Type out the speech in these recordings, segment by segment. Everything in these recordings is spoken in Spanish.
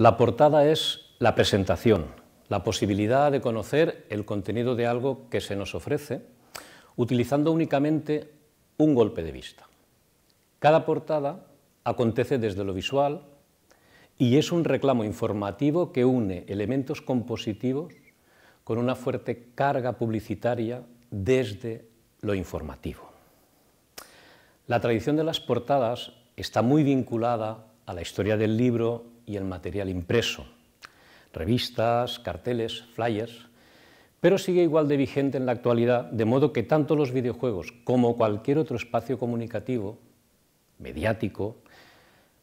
La portada es la presentación, la posibilidad de conocer el contenido de algo que se nos ofrece utilizando únicamente un golpe de vista. Cada portada acontece desde lo visual y es un reclamo informativo que une elementos compositivos con una fuerte carga publicitaria desde lo informativo. La tradición de las portadas está muy vinculada a la historia del libro, y el material impreso, revistas, carteles, flyers, pero sigue igual de vigente en la actualidad, de modo que tanto los videojuegos como cualquier otro espacio comunicativo, mediático,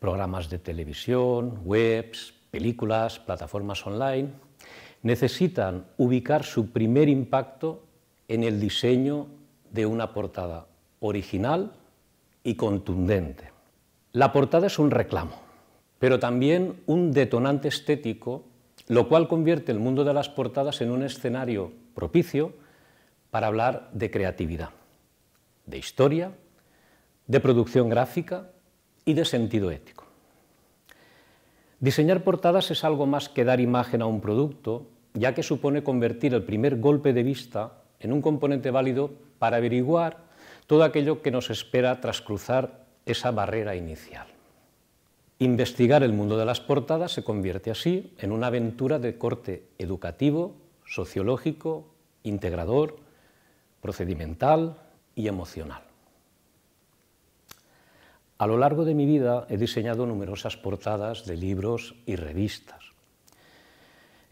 programas de televisión, webs, películas, plataformas online, necesitan ubicar su primer impacto en el diseño de una portada original y contundente. La portada es un reclamo pero también un detonante estético, lo cual convierte el mundo de las portadas en un escenario propicio para hablar de creatividad, de historia, de producción gráfica y de sentido ético. Diseñar portadas es algo más que dar imagen a un producto, ya que supone convertir el primer golpe de vista en un componente válido para averiguar todo aquello que nos espera tras cruzar esa barrera inicial. Investigar el mundo de las portadas se convierte así en una aventura de corte educativo, sociológico, integrador, procedimental y emocional. A lo largo de mi vida he diseñado numerosas portadas de libros y revistas.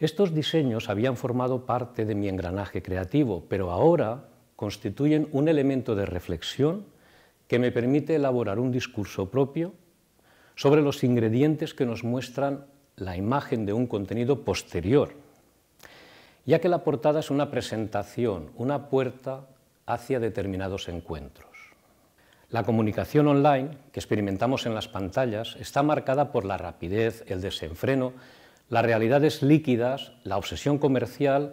Estos diseños habían formado parte de mi engranaje creativo, pero ahora constituyen un elemento de reflexión que me permite elaborar un discurso propio sobre los ingredientes que nos muestran la imagen de un contenido posterior, ya que la portada es una presentación, una puerta hacia determinados encuentros. La comunicación online que experimentamos en las pantallas está marcada por la rapidez, el desenfreno, las realidades líquidas, la obsesión comercial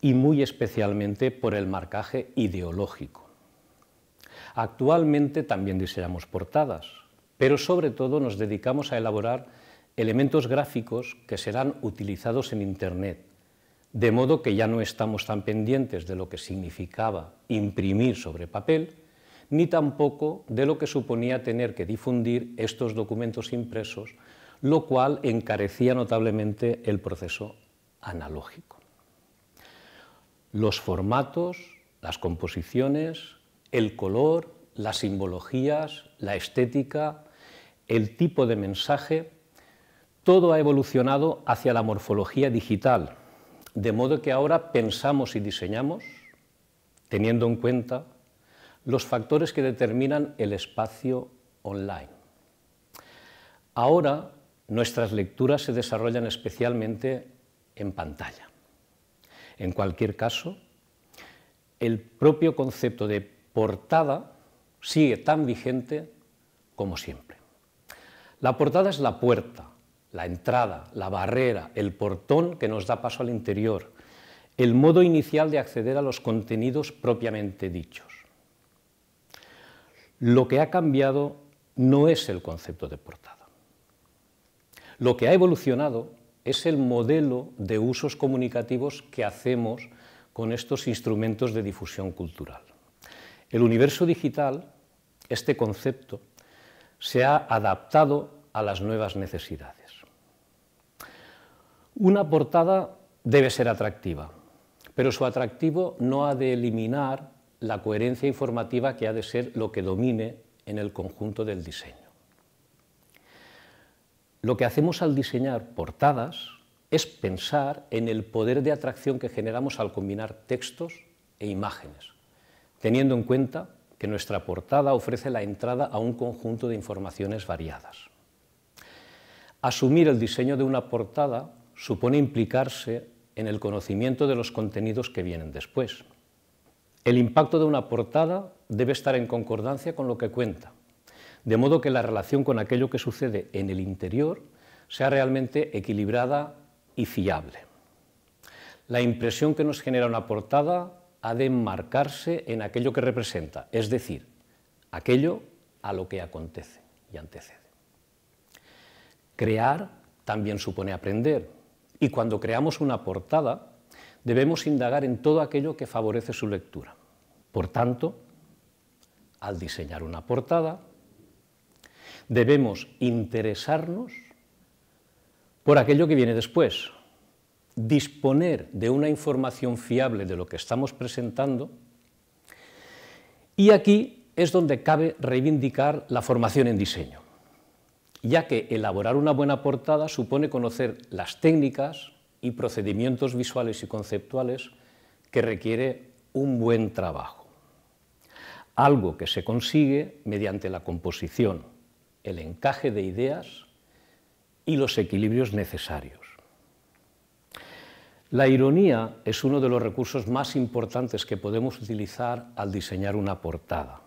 y muy especialmente por el marcaje ideológico. Actualmente también diseñamos portadas, pero sobre todo nos dedicamos a elaborar elementos gráficos que serán utilizados en Internet, de modo que ya no estamos tan pendientes de lo que significaba imprimir sobre papel, ni tampoco de lo que suponía tener que difundir estos documentos impresos, lo cual encarecía notablemente el proceso analógico. Los formatos, las composiciones, el color, las simbologías, la estética, el tipo de mensaje, todo ha evolucionado hacia la morfología digital, de modo que ahora pensamos y diseñamos teniendo en cuenta los factores que determinan el espacio online. Ahora nuestras lecturas se desarrollan especialmente en pantalla. En cualquier caso, el propio concepto de portada sigue tan vigente como siempre. La portada es la puerta, la entrada, la barrera, el portón que nos da paso al interior, el modo inicial de acceder a los contenidos propiamente dichos. Lo que ha cambiado no es el concepto de portada. Lo que ha evolucionado es el modelo de usos comunicativos que hacemos con estos instrumentos de difusión cultural. El universo digital, este concepto, se ha adaptado a las nuevas necesidades. Una portada debe ser atractiva, pero su atractivo no ha de eliminar la coherencia informativa que ha de ser lo que domine en el conjunto del diseño. Lo que hacemos al diseñar portadas es pensar en el poder de atracción que generamos al combinar textos e imágenes, teniendo en cuenta que nuestra portada ofrece la entrada a un conjunto de informaciones variadas. Asumir el diseño de una portada supone implicarse en el conocimiento de los contenidos que vienen después. El impacto de una portada debe estar en concordancia con lo que cuenta, de modo que la relación con aquello que sucede en el interior sea realmente equilibrada y fiable. La impresión que nos genera una portada ha de enmarcarse en aquello que representa, es decir, aquello a lo que acontece y antecede. Crear también supone aprender, y cuando creamos una portada, debemos indagar en todo aquello que favorece su lectura. Por tanto, al diseñar una portada, debemos interesarnos por aquello que viene después, disponer de una información fiable de lo que estamos presentando. Y aquí es donde cabe reivindicar la formación en diseño, ya que elaborar una buena portada supone conocer las técnicas y procedimientos visuales y conceptuales que requiere un buen trabajo. Algo que se consigue mediante la composición, el encaje de ideas y los equilibrios necesarios. La ironía es uno de los recursos más importantes que podemos utilizar al diseñar una portada.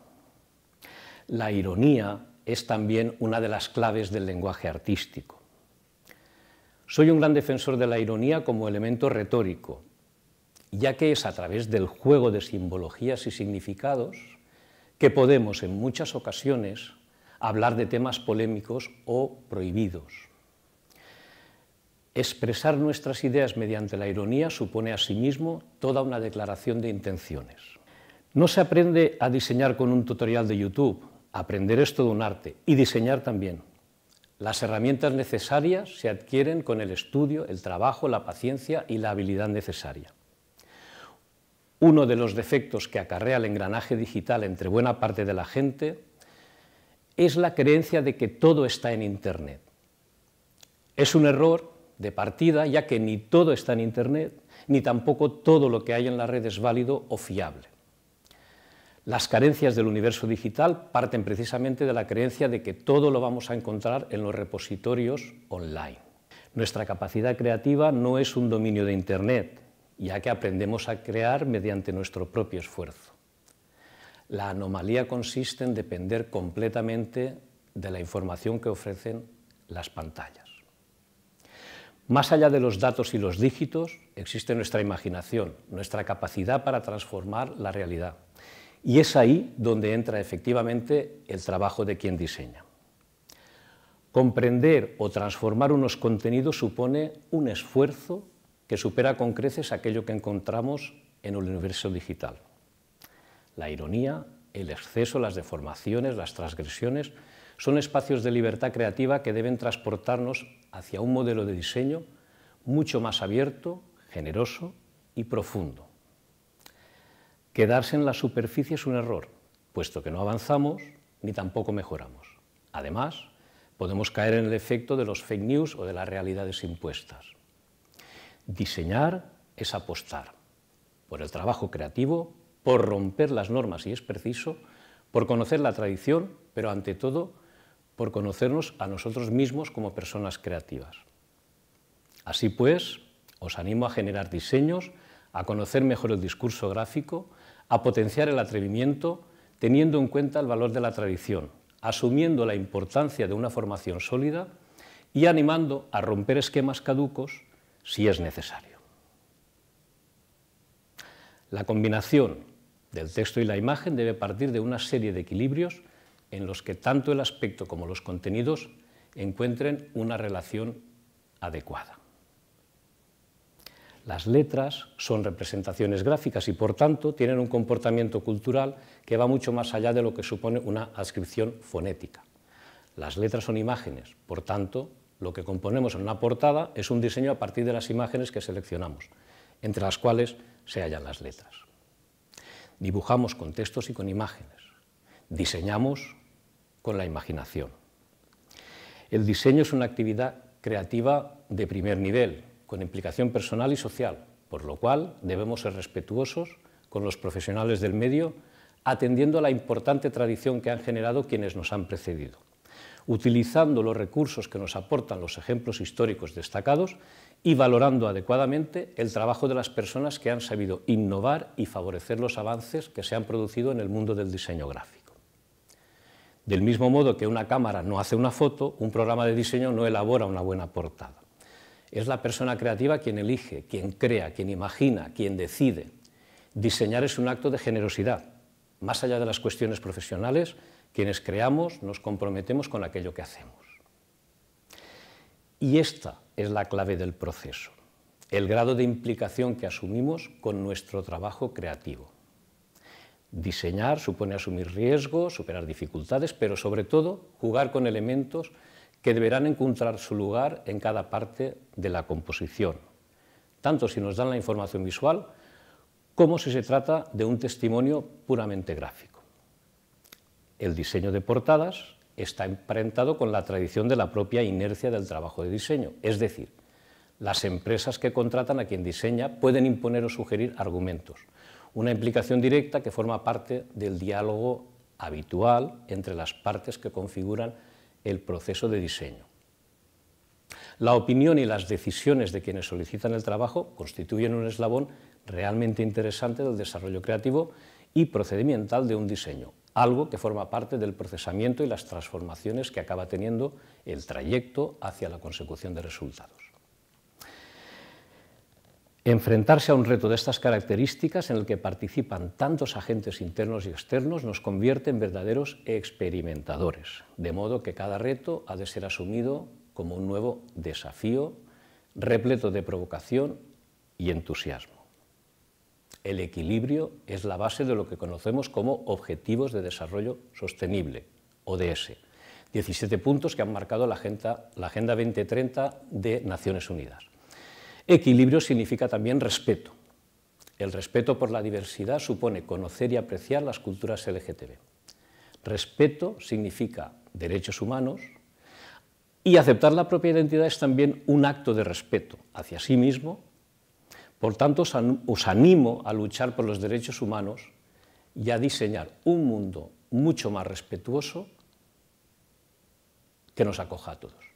La ironía es también una de las claves del lenguaje artístico. Soy un gran defensor de la ironía como elemento retórico, ya que es a través del juego de simbologías y significados que podemos en muchas ocasiones hablar de temas polémicos o prohibidos. Expresar nuestras ideas mediante la ironía supone asimismo toda una declaración de intenciones. No se aprende a diseñar con un tutorial de YouTube, aprender es todo un arte y diseñar también. Las herramientas necesarias se adquieren con el estudio, el trabajo, la paciencia y la habilidad necesaria. Uno de los defectos que acarrea el engranaje digital entre buena parte de la gente es la creencia de que todo está en Internet. Es un error de partida, ya que ni todo está en Internet, ni tampoco todo lo que hay en la red es válido o fiable. Las carencias del universo digital parten precisamente de la creencia de que todo lo vamos a encontrar en los repositorios online. Nuestra capacidad creativa no es un dominio de Internet, ya que aprendemos a crear mediante nuestro propio esfuerzo. La anomalía consiste en depender completamente de la información que ofrecen las pantallas. Más allá de los datos y los dígitos, existe nuestra imaginación, nuestra capacidad para transformar la realidad. Y es ahí donde entra efectivamente el trabajo de quien diseña. Comprender o transformar unos contenidos supone un esfuerzo que supera con creces aquello que encontramos en el universo digital. La ironía, el exceso, las deformaciones, las transgresiones son espacios de libertad creativa que deben transportarnos hacia un modelo de diseño mucho más abierto, generoso y profundo. Quedarse en la superficie es un error, puesto que no avanzamos ni tampoco mejoramos. Además, podemos caer en el efecto de los fake news o de las realidades impuestas. Diseñar es apostar por el trabajo creativo, por romper las normas si es preciso, por conocer la tradición, pero ante todo por conocernos a nosotros mismos como personas creativas. Así pues, os animo a generar diseños, a conocer mejor el discurso gráfico, a potenciar el atrevimiento, teniendo en cuenta el valor de la tradición, asumiendo la importancia de una formación sólida y animando a romper esquemas caducos si es necesario. La combinación del texto y la imagen debe partir de una serie de equilibrios en los que tanto el aspecto como los contenidos encuentren una relación adecuada. Las letras son representaciones gráficas y por tanto tienen un comportamiento cultural que va mucho más allá de lo que supone una adscripción fonética. Las letras son imágenes, por tanto lo que componemos en una portada es un diseño a partir de las imágenes que seleccionamos, entre las cuales se hallan las letras. Dibujamos con textos y con imágenes. Diseñamos con la imaginación. El diseño es una actividad creativa de primer nivel, con implicación personal y social, por lo cual debemos ser respetuosos con los profesionales del medio, atendiendo a la importante tradición que han generado quienes nos han precedido, utilizando los recursos que nos aportan los ejemplos históricos destacados y valorando adecuadamente el trabajo de las personas que han sabido innovar y favorecer los avances que se han producido en el mundo del diseño gráfico. Del mismo modo que una cámara no hace una foto, un programa de diseño no elabora una buena portada. Es la persona creativa quien elige, quien crea, quien imagina, quien decide. Diseñar es un acto de generosidad. Más allá de las cuestiones profesionales, quienes creamos nos comprometemos con aquello que hacemos. Y esta es la clave del proceso, el grado de implicación que asumimos con nuestro trabajo creativo. Diseñar supone asumir riesgos, superar dificultades, pero sobre todo jugar con elementos que deberán encontrar su lugar en cada parte de la composición, tanto si nos dan la información visual como si se trata de un testimonio puramente gráfico. El diseño de portadas está emparentado con la tradición de la propia inercia del trabajo de diseño, es decir, las empresas que contratan a quien diseña pueden imponer o sugerir argumentos, una implicación directa que forma parte del diálogo habitual entre las partes que configuran el proceso de diseño. La opinión y las decisiones de quienes solicitan el trabajo constituyen un eslabón realmente interesante del desarrollo creativo y procedimental de un diseño, algo que forma parte del procesamiento y las transformaciones que acaba teniendo el trayecto hacia la consecución de resultados. Enfrentarse a un reto de estas características en el que participan tantos agentes internos y externos nos convierte en verdaderos experimentadores, de modo que cada reto ha de ser asumido como un nuevo desafío repleto de provocación y entusiasmo. El equilibrio es la base de lo que conocemos como Objetivos de Desarrollo Sostenible, ODS, 17 puntos que han marcado la Agenda, la agenda 2030 de Naciones Unidas. Equilibrio significa también respeto. El respeto por la diversidad supone conocer y apreciar las culturas LGTB. Respeto significa derechos humanos y aceptar la propia identidad es también un acto de respeto hacia sí mismo. Por tanto, os animo a luchar por los derechos humanos y a diseñar un mundo mucho más respetuoso que nos acoja a todos.